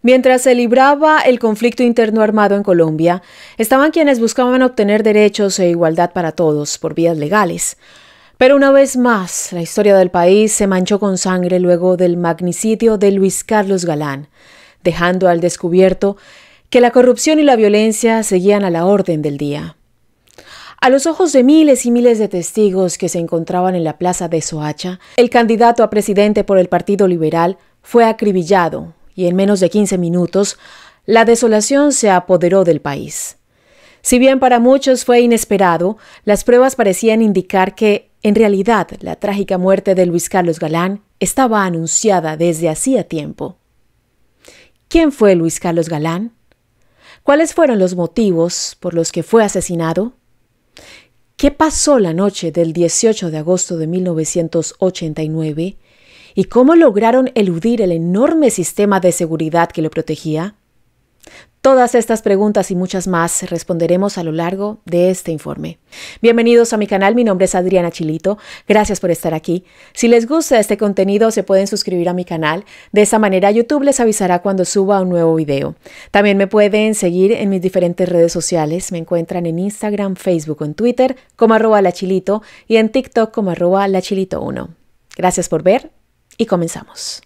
Mientras se libraba el conflicto interno armado en Colombia, estaban quienes buscaban obtener derechos e igualdad para todos por vías legales. Pero una vez más, la historia del país se manchó con sangre luego del magnicidio de Luis Carlos Galán, dejando al descubierto que la corrupción y la violencia seguían a la orden del día. A los ojos de miles y miles de testigos que se encontraban en la plaza de Soacha, el candidato a presidente por el Partido Liberal fue acribillado y en menos de 15 minutos, la desolación se apoderó del país. Si bien para muchos fue inesperado, las pruebas parecían indicar que, en realidad, la trágica muerte de Luis Carlos Galán estaba anunciada desde hacía tiempo. ¿Quién fue Luis Carlos Galán? ¿Cuáles fueron los motivos por los que fue asesinado? ¿Qué pasó la noche del 18 de agosto de 1989 ¿Y cómo lograron eludir el enorme sistema de seguridad que lo protegía? Todas estas preguntas y muchas más responderemos a lo largo de este informe. Bienvenidos a mi canal, mi nombre es Adriana Chilito, gracias por estar aquí. Si les gusta este contenido se pueden suscribir a mi canal, de esa manera YouTube les avisará cuando suba un nuevo video. También me pueden seguir en mis diferentes redes sociales, me encuentran en Instagram, Facebook, en Twitter como arroba lachilito y en TikTok como arroba lachilito1. Gracias por ver y comenzamos.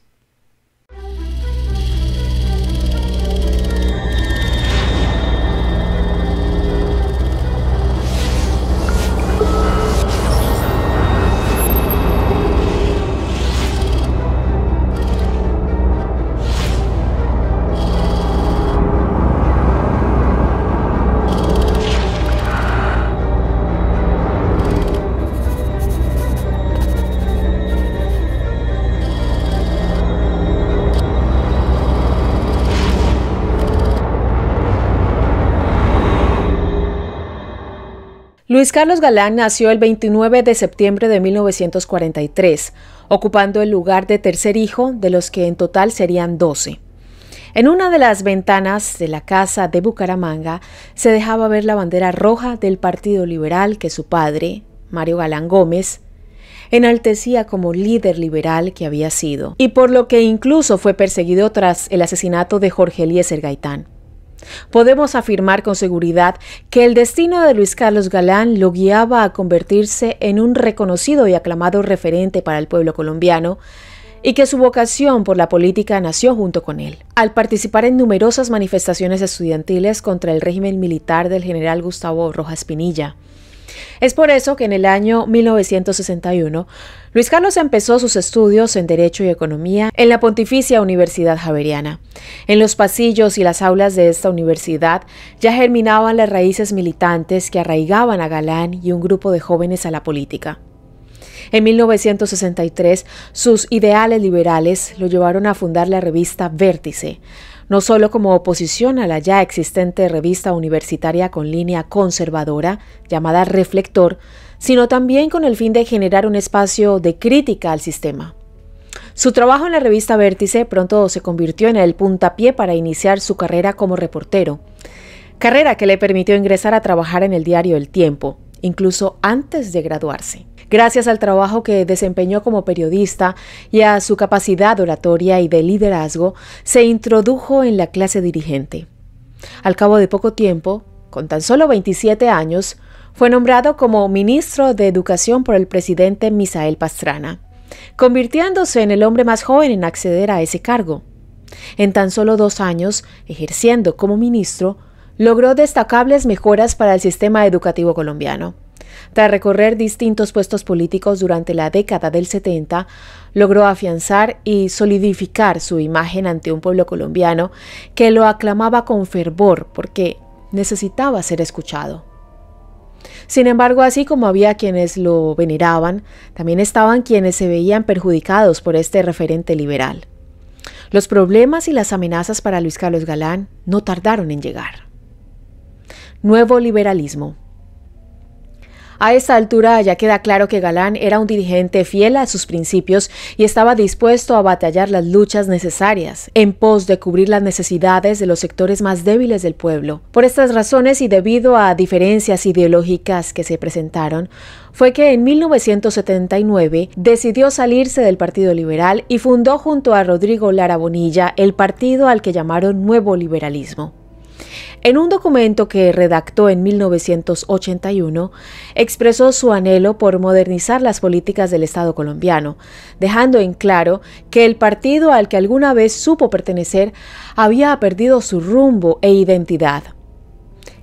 Luis Carlos Galán nació el 29 de septiembre de 1943, ocupando el lugar de tercer hijo, de los que en total serían 12. En una de las ventanas de la casa de Bucaramanga se dejaba ver la bandera roja del Partido Liberal que su padre, Mario Galán Gómez, enaltecía como líder liberal que había sido, y por lo que incluso fue perseguido tras el asesinato de Jorge Eliezer Gaitán. Podemos afirmar con seguridad que el destino de Luis Carlos Galán lo guiaba a convertirse en un reconocido y aclamado referente para el pueblo colombiano, y que su vocación por la política nació junto con él. Al participar en numerosas manifestaciones estudiantiles contra el régimen militar del general Gustavo Rojas Pinilla, es por eso que en el año 1961, Luis Carlos empezó sus estudios en Derecho y Economía en la Pontificia Universidad Javeriana. En los pasillos y las aulas de esta universidad ya germinaban las raíces militantes que arraigaban a Galán y un grupo de jóvenes a la política. En 1963, sus ideales liberales lo llevaron a fundar la revista Vértice, no solo como oposición a la ya existente revista universitaria con línea conservadora llamada Reflector, sino también con el fin de generar un espacio de crítica al sistema. Su trabajo en la revista Vértice pronto se convirtió en el puntapié para iniciar su carrera como reportero, carrera que le permitió ingresar a trabajar en el diario El Tiempo, incluso antes de graduarse. Gracias al trabajo que desempeñó como periodista y a su capacidad oratoria y de liderazgo, se introdujo en la clase dirigente. Al cabo de poco tiempo, con tan solo 27 años, fue nombrado como ministro de Educación por el presidente Misael Pastrana, convirtiéndose en el hombre más joven en acceder a ese cargo. En tan solo dos años, ejerciendo como ministro, logró destacables mejoras para el sistema educativo colombiano. Tras recorrer distintos puestos políticos durante la década del 70, logró afianzar y solidificar su imagen ante un pueblo colombiano que lo aclamaba con fervor porque necesitaba ser escuchado. Sin embargo, así como había quienes lo veneraban, también estaban quienes se veían perjudicados por este referente liberal. Los problemas y las amenazas para Luis Carlos Galán no tardaron en llegar. Nuevo liberalismo. A esta altura ya queda claro que Galán era un dirigente fiel a sus principios y estaba dispuesto a batallar las luchas necesarias en pos de cubrir las necesidades de los sectores más débiles del pueblo. Por estas razones y debido a diferencias ideológicas que se presentaron, fue que en 1979 decidió salirse del Partido Liberal y fundó junto a Rodrigo Lara Bonilla el partido al que llamaron Nuevo Liberalismo. En un documento que redactó en 1981, expresó su anhelo por modernizar las políticas del Estado colombiano, dejando en claro que el partido al que alguna vez supo pertenecer había perdido su rumbo e identidad.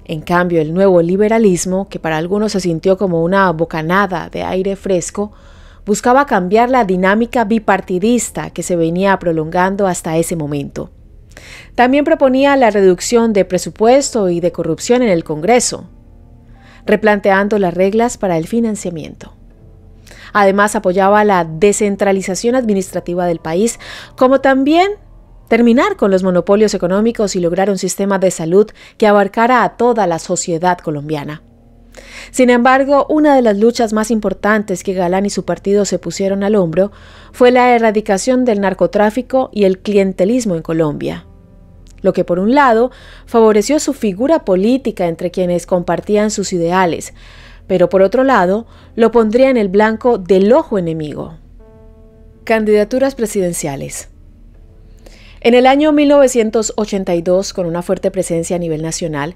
En cambio, el nuevo liberalismo, que para algunos se sintió como una bocanada de aire fresco, buscaba cambiar la dinámica bipartidista que se venía prolongando hasta ese momento. También proponía la reducción de presupuesto y de corrupción en el Congreso, replanteando las reglas para el financiamiento. Además, apoyaba la descentralización administrativa del país, como también terminar con los monopolios económicos y lograr un sistema de salud que abarcara a toda la sociedad colombiana. Sin embargo, una de las luchas más importantes que Galán y su partido se pusieron al hombro fue la erradicación del narcotráfico y el clientelismo en Colombia lo que por un lado favoreció su figura política entre quienes compartían sus ideales, pero por otro lado lo pondría en el blanco del ojo enemigo. Candidaturas presidenciales. En el año 1982, con una fuerte presencia a nivel nacional,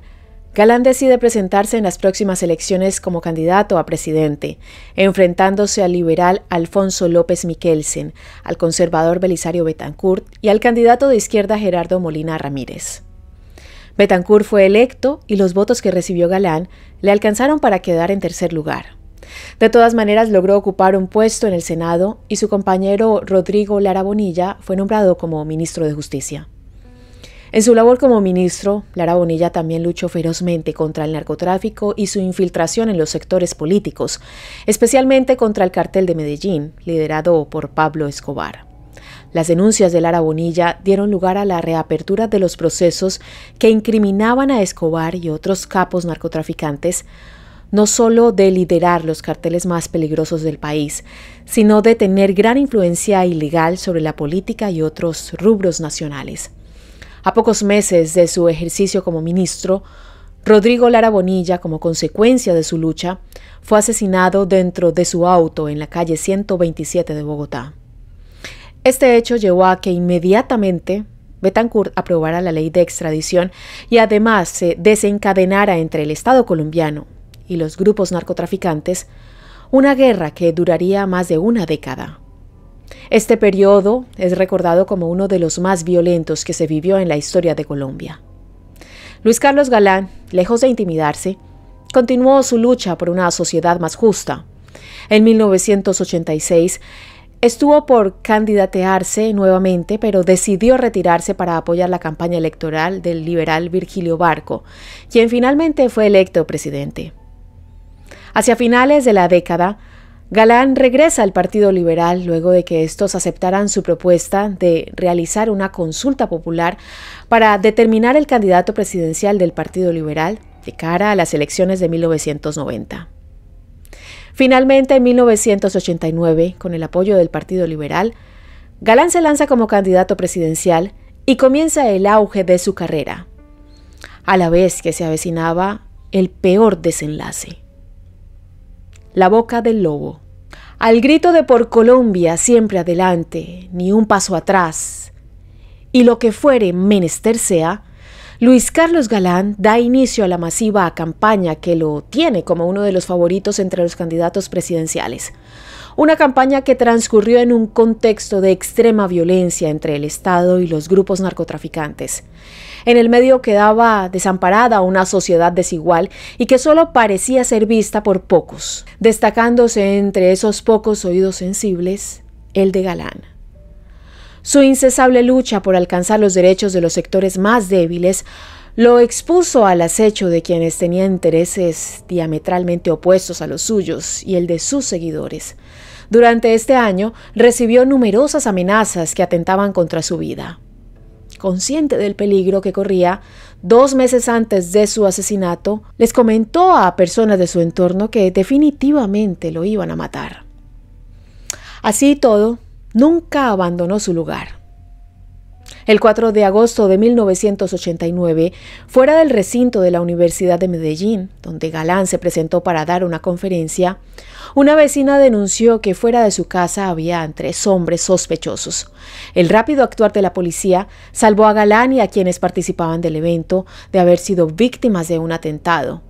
Galán decide presentarse en las próximas elecciones como candidato a presidente, enfrentándose al liberal Alfonso López Miquelsen, al conservador Belisario Betancourt y al candidato de izquierda Gerardo Molina Ramírez. Betancourt fue electo y los votos que recibió Galán le alcanzaron para quedar en tercer lugar. De todas maneras, logró ocupar un puesto en el Senado y su compañero Rodrigo Lara Bonilla fue nombrado como ministro de Justicia. En su labor como ministro, Lara Bonilla también luchó ferozmente contra el narcotráfico y su infiltración en los sectores políticos, especialmente contra el cartel de Medellín, liderado por Pablo Escobar. Las denuncias de Lara Bonilla dieron lugar a la reapertura de los procesos que incriminaban a Escobar y otros capos narcotraficantes, no solo de liderar los carteles más peligrosos del país, sino de tener gran influencia ilegal sobre la política y otros rubros nacionales. A pocos meses de su ejercicio como ministro, Rodrigo Lara Bonilla, como consecuencia de su lucha, fue asesinado dentro de su auto en la calle 127 de Bogotá. Este hecho llevó a que inmediatamente Betancourt aprobara la ley de extradición y además se desencadenara entre el Estado colombiano y los grupos narcotraficantes una guerra que duraría más de una década. Este periodo es recordado como uno de los más violentos que se vivió en la historia de Colombia. Luis Carlos Galán, lejos de intimidarse, continuó su lucha por una sociedad más justa. En 1986 estuvo por candidatearse nuevamente, pero decidió retirarse para apoyar la campaña electoral del liberal Virgilio Barco, quien finalmente fue electo presidente. Hacia finales de la década, Galán regresa al Partido Liberal luego de que estos aceptaran su propuesta de realizar una consulta popular para determinar el candidato presidencial del Partido Liberal de cara a las elecciones de 1990. Finalmente, en 1989, con el apoyo del Partido Liberal, Galán se lanza como candidato presidencial y comienza el auge de su carrera, a la vez que se avecinaba el peor desenlace. La boca del lobo al grito de por Colombia siempre adelante, ni un paso atrás, y lo que fuere menester sea, Luis Carlos Galán da inicio a la masiva campaña que lo tiene como uno de los favoritos entre los candidatos presidenciales. Una campaña que transcurrió en un contexto de extrema violencia entre el Estado y los grupos narcotraficantes. En el medio quedaba desamparada una sociedad desigual y que solo parecía ser vista por pocos, destacándose entre esos pocos oídos sensibles el de Galán. Su incesable lucha por alcanzar los derechos de los sectores más débiles lo expuso al acecho de quienes tenían intereses diametralmente opuestos a los suyos y el de sus seguidores. Durante este año recibió numerosas amenazas que atentaban contra su vida. Consciente del peligro que corría, dos meses antes de su asesinato, les comentó a personas de su entorno que definitivamente lo iban a matar. Así todo, nunca abandonó su lugar. El 4 de agosto de 1989, fuera del recinto de la Universidad de Medellín, donde Galán se presentó para dar una conferencia, una vecina denunció que fuera de su casa había tres hombres sospechosos. El rápido actuar de la policía salvó a Galán y a quienes participaban del evento de haber sido víctimas de un atentado,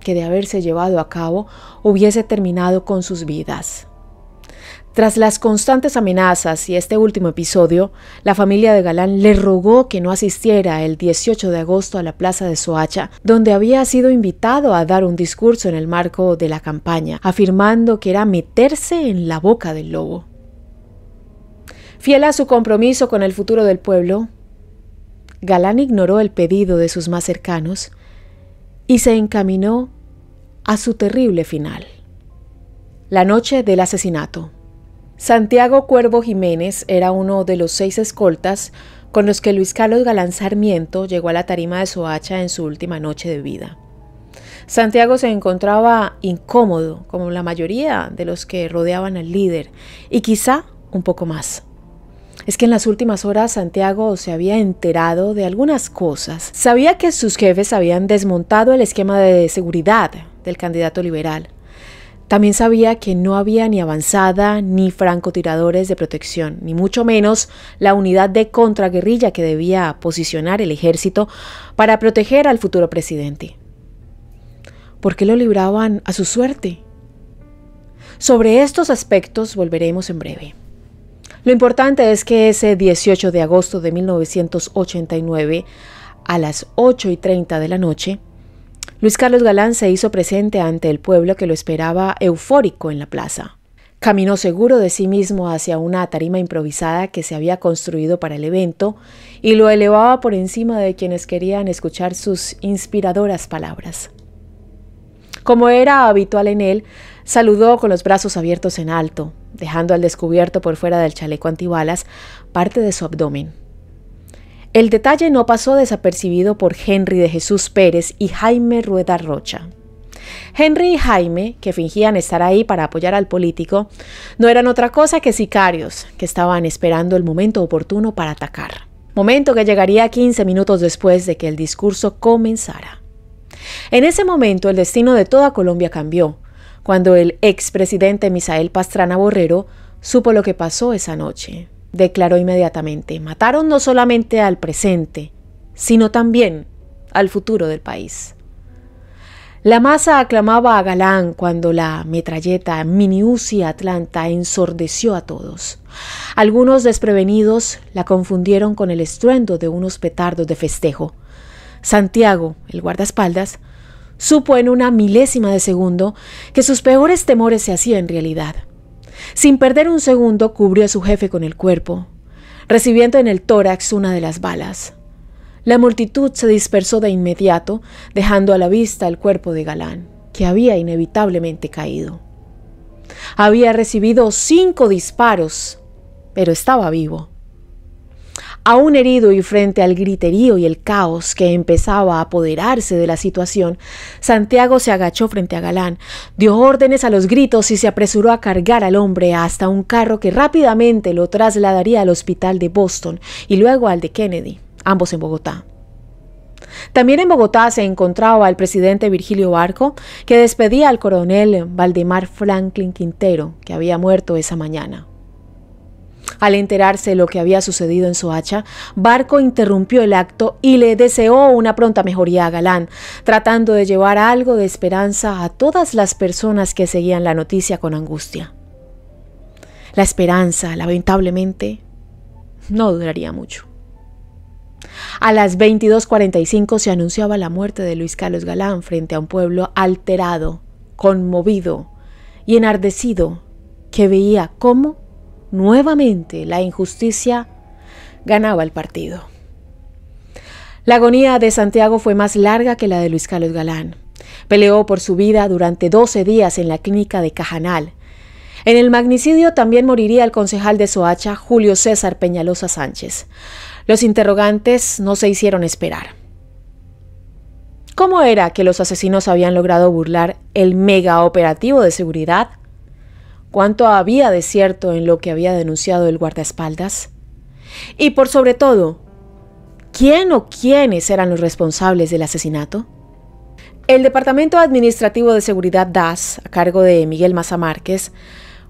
que de haberse llevado a cabo hubiese terminado con sus vidas. Tras las constantes amenazas y este último episodio, la familia de Galán le rogó que no asistiera el 18 de agosto a la plaza de Soacha, donde había sido invitado a dar un discurso en el marco de la campaña, afirmando que era meterse en la boca del lobo. Fiel a su compromiso con el futuro del pueblo, Galán ignoró el pedido de sus más cercanos y se encaminó a su terrible final, la noche del asesinato. Santiago Cuervo Jiménez era uno de los seis escoltas con los que Luis Carlos Galán Sarmiento llegó a la tarima de Soacha en su última noche de vida. Santiago se encontraba incómodo, como la mayoría de los que rodeaban al líder, y quizá un poco más. Es que en las últimas horas Santiago se había enterado de algunas cosas. Sabía que sus jefes habían desmontado el esquema de seguridad del candidato liberal, también sabía que no había ni avanzada ni francotiradores de protección, ni mucho menos la unidad de contraguerrilla que debía posicionar el ejército para proteger al futuro presidente. ¿Por qué lo libraban a su suerte? Sobre estos aspectos volveremos en breve. Lo importante es que ese 18 de agosto de 1989, a las 8 y 30 de la noche, Luis Carlos Galán se hizo presente ante el pueblo que lo esperaba eufórico en la plaza. Caminó seguro de sí mismo hacia una tarima improvisada que se había construido para el evento y lo elevaba por encima de quienes querían escuchar sus inspiradoras palabras. Como era habitual en él, saludó con los brazos abiertos en alto, dejando al descubierto por fuera del chaleco antibalas parte de su abdomen. El detalle no pasó desapercibido por Henry de Jesús Pérez y Jaime Rueda Rocha. Henry y Jaime, que fingían estar ahí para apoyar al político, no eran otra cosa que sicarios que estaban esperando el momento oportuno para atacar. Momento que llegaría 15 minutos después de que el discurso comenzara. En ese momento el destino de toda Colombia cambió, cuando el expresidente Misael Pastrana Borrero supo lo que pasó esa noche declaró inmediatamente. Mataron no solamente al presente, sino también al futuro del país. La masa aclamaba a Galán cuando la metralleta Miniusi Atlanta ensordeció a todos. Algunos desprevenidos la confundieron con el estruendo de unos petardos de festejo. Santiago, el guardaespaldas, supo en una milésima de segundo que sus peores temores se hacían realidad. Sin perder un segundo, cubrió a su jefe con el cuerpo, recibiendo en el tórax una de las balas. La multitud se dispersó de inmediato, dejando a la vista el cuerpo de Galán, que había inevitablemente caído. Había recibido cinco disparos, pero estaba vivo. Aún herido y frente al griterío y el caos que empezaba a apoderarse de la situación, Santiago se agachó frente a Galán, dio órdenes a los gritos y se apresuró a cargar al hombre hasta un carro que rápidamente lo trasladaría al hospital de Boston y luego al de Kennedy, ambos en Bogotá. También en Bogotá se encontraba el presidente Virgilio Barco, que despedía al coronel Valdemar Franklin Quintero, que había muerto esa mañana. Al enterarse lo que había sucedido en Soacha, Barco interrumpió el acto y le deseó una pronta mejoría a Galán, tratando de llevar algo de esperanza a todas las personas que seguían la noticia con angustia. La esperanza, lamentablemente, no duraría mucho. A las 22:45 se anunciaba la muerte de Luis Carlos Galán frente a un pueblo alterado, conmovido y enardecido que veía cómo Nuevamente la injusticia ganaba el partido. La agonía de Santiago fue más larga que la de Luis Carlos Galán. Peleó por su vida durante 12 días en la clínica de Cajanal. En el magnicidio también moriría el concejal de Soacha, Julio César Peñalosa Sánchez. Los interrogantes no se hicieron esperar. ¿Cómo era que los asesinos habían logrado burlar el mega operativo de seguridad ¿Cuánto había de cierto en lo que había denunciado el guardaespaldas? Y por sobre todo, ¿quién o quiénes eran los responsables del asesinato? El Departamento Administrativo de Seguridad DAS, a cargo de Miguel Maza Márquez,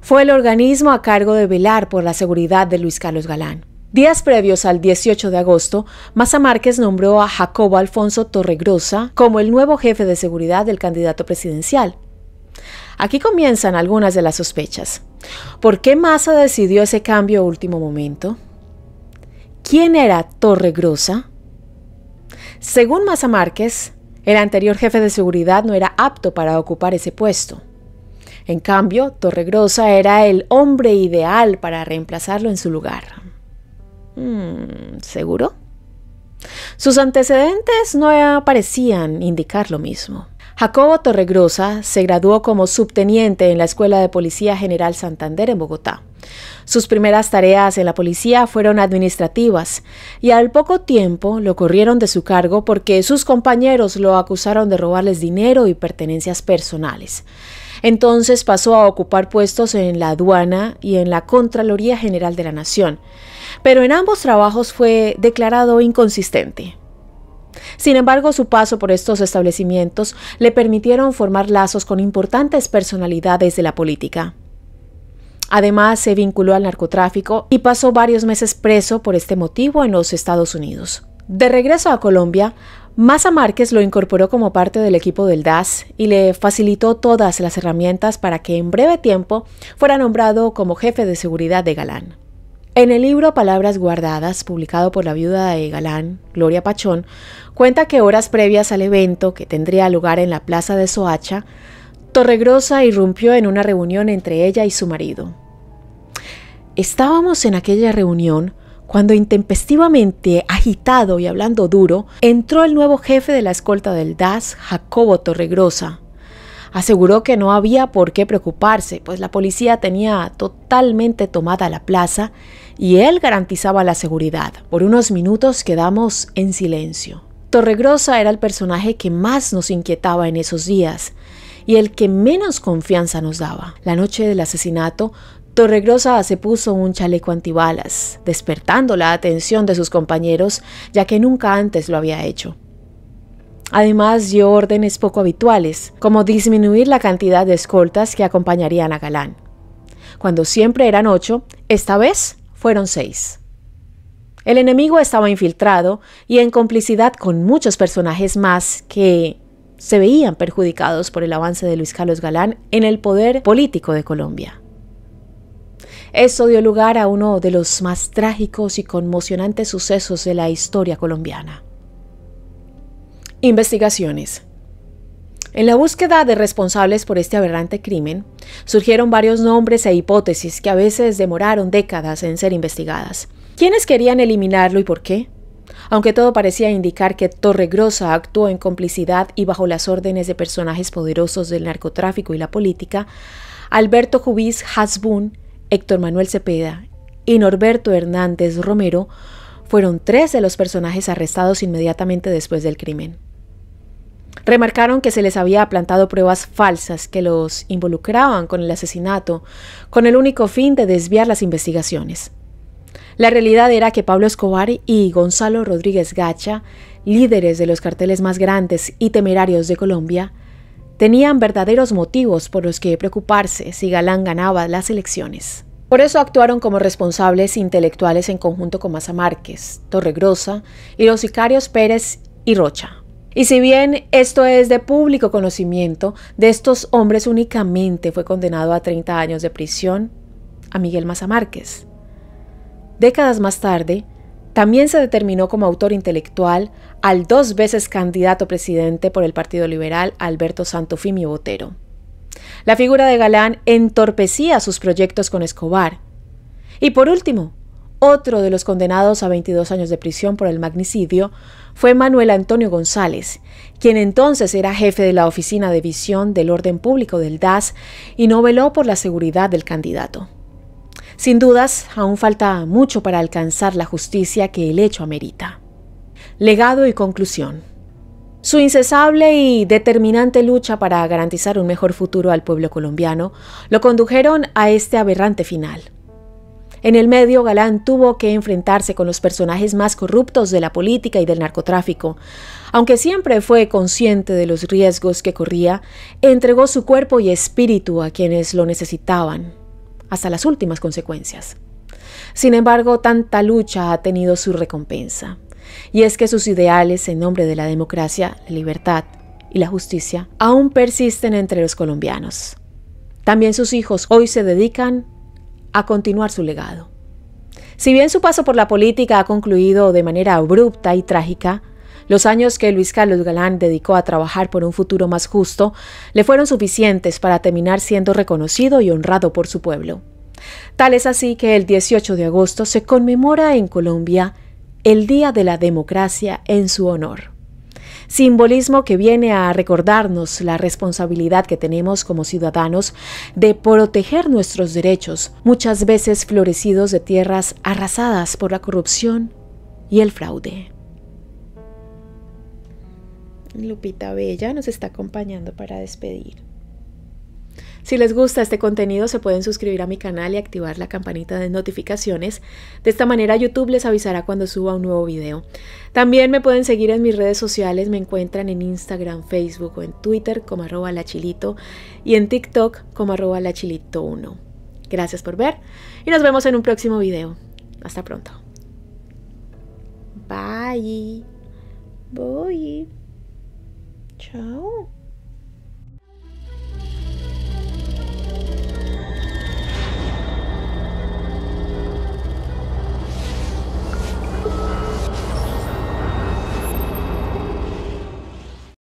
fue el organismo a cargo de velar por la seguridad de Luis Carlos Galán. Días previos al 18 de agosto, Maza Márquez nombró a Jacobo Alfonso Torregrosa como el nuevo jefe de seguridad del candidato presidencial. Aquí comienzan algunas de las sospechas. ¿Por qué Massa decidió ese cambio a último momento? ¿Quién era Torregrosa? Según Massa Márquez, el anterior jefe de seguridad no era apto para ocupar ese puesto. En cambio, Torregrosa era el hombre ideal para reemplazarlo en su lugar. Hmm, ¿Seguro? Sus antecedentes no parecían indicar lo mismo. Jacobo Torregrosa se graduó como subteniente en la Escuela de Policía General Santander en Bogotá. Sus primeras tareas en la policía fueron administrativas y al poco tiempo lo corrieron de su cargo porque sus compañeros lo acusaron de robarles dinero y pertenencias personales. Entonces pasó a ocupar puestos en la aduana y en la Contraloría General de la Nación, pero en ambos trabajos fue declarado inconsistente. Sin embargo, su paso por estos establecimientos le permitieron formar lazos con importantes personalidades de la política. Además, se vinculó al narcotráfico y pasó varios meses preso por este motivo en los Estados Unidos. De regreso a Colombia, Massa Márquez lo incorporó como parte del equipo del DAS y le facilitó todas las herramientas para que en breve tiempo fuera nombrado como jefe de seguridad de Galán. En el libro Palabras Guardadas, publicado por la viuda de Galán, Gloria Pachón, Cuenta que horas previas al evento, que tendría lugar en la plaza de Soacha, Torregrosa irrumpió en una reunión entre ella y su marido. Estábamos en aquella reunión cuando intempestivamente, agitado y hablando duro, entró el nuevo jefe de la escolta del DAS, Jacobo Torregrosa. Aseguró que no había por qué preocuparse, pues la policía tenía totalmente tomada la plaza y él garantizaba la seguridad. Por unos minutos quedamos en silencio. Torregrosa era el personaje que más nos inquietaba en esos días y el que menos confianza nos daba. La noche del asesinato, Torregrosa se puso un chaleco antibalas, despertando la atención de sus compañeros, ya que nunca antes lo había hecho. Además, dio órdenes poco habituales, como disminuir la cantidad de escoltas que acompañarían a Galán. Cuando siempre eran ocho, esta vez fueron seis. El enemigo estaba infiltrado y en complicidad con muchos personajes más que se veían perjudicados por el avance de Luis Carlos Galán en el poder político de Colombia. Esto dio lugar a uno de los más trágicos y conmocionantes sucesos de la historia colombiana. Investigaciones. En la búsqueda de responsables por este aberrante crimen, surgieron varios nombres e hipótesis que a veces demoraron décadas en ser investigadas. ¿Quiénes querían eliminarlo y por qué? Aunque todo parecía indicar que Torregrosa actuó en complicidad y bajo las órdenes de personajes poderosos del narcotráfico y la política, Alberto Jubis Hasbun, Héctor Manuel Cepeda y Norberto Hernández Romero fueron tres de los personajes arrestados inmediatamente después del crimen. Remarcaron que se les había plantado pruebas falsas que los involucraban con el asesinato, con el único fin de desviar las investigaciones. La realidad era que Pablo Escobar y Gonzalo Rodríguez Gacha, líderes de los carteles más grandes y temerarios de Colombia, tenían verdaderos motivos por los que preocuparse si Galán ganaba las elecciones. Por eso actuaron como responsables intelectuales en conjunto con Maza Márquez, Torregrosa y los sicarios Pérez y Rocha. Y si bien esto es de público conocimiento, de estos hombres únicamente fue condenado a 30 años de prisión a Miguel Maza Márquez, Décadas más tarde, también se determinó como autor intelectual al dos veces candidato presidente por el Partido Liberal Alberto Santofimio Botero. La figura de Galán entorpecía sus proyectos con Escobar. Y por último, otro de los condenados a 22 años de prisión por el magnicidio fue Manuel Antonio González, quien entonces era jefe de la Oficina de Visión del Orden Público del DAS y no veló por la seguridad del candidato. Sin dudas, aún falta mucho para alcanzar la justicia que el hecho amerita. Legado y conclusión. Su incesable y determinante lucha para garantizar un mejor futuro al pueblo colombiano lo condujeron a este aberrante final. En el medio, Galán tuvo que enfrentarse con los personajes más corruptos de la política y del narcotráfico. Aunque siempre fue consciente de los riesgos que corría, entregó su cuerpo y espíritu a quienes lo necesitaban hasta las últimas consecuencias. Sin embargo, tanta lucha ha tenido su recompensa, y es que sus ideales en nombre de la democracia, la libertad y la justicia aún persisten entre los colombianos. También sus hijos hoy se dedican a continuar su legado. Si bien su paso por la política ha concluido de manera abrupta y trágica, los años que Luis Carlos Galán dedicó a trabajar por un futuro más justo le fueron suficientes para terminar siendo reconocido y honrado por su pueblo. Tal es así que el 18 de agosto se conmemora en Colombia el Día de la Democracia en su honor. Simbolismo que viene a recordarnos la responsabilidad que tenemos como ciudadanos de proteger nuestros derechos, muchas veces florecidos de tierras arrasadas por la corrupción y el fraude. Lupita Bella nos está acompañando para despedir. Si les gusta este contenido se pueden suscribir a mi canal y activar la campanita de notificaciones. De esta manera YouTube les avisará cuando suba un nuevo video. También me pueden seguir en mis redes sociales, me encuentran en Instagram, Facebook o en Twitter como arroba lachilito y en TikTok como arroba lachilito1. Gracias por ver y nos vemos en un próximo video. Hasta pronto. Bye. Bye. ciao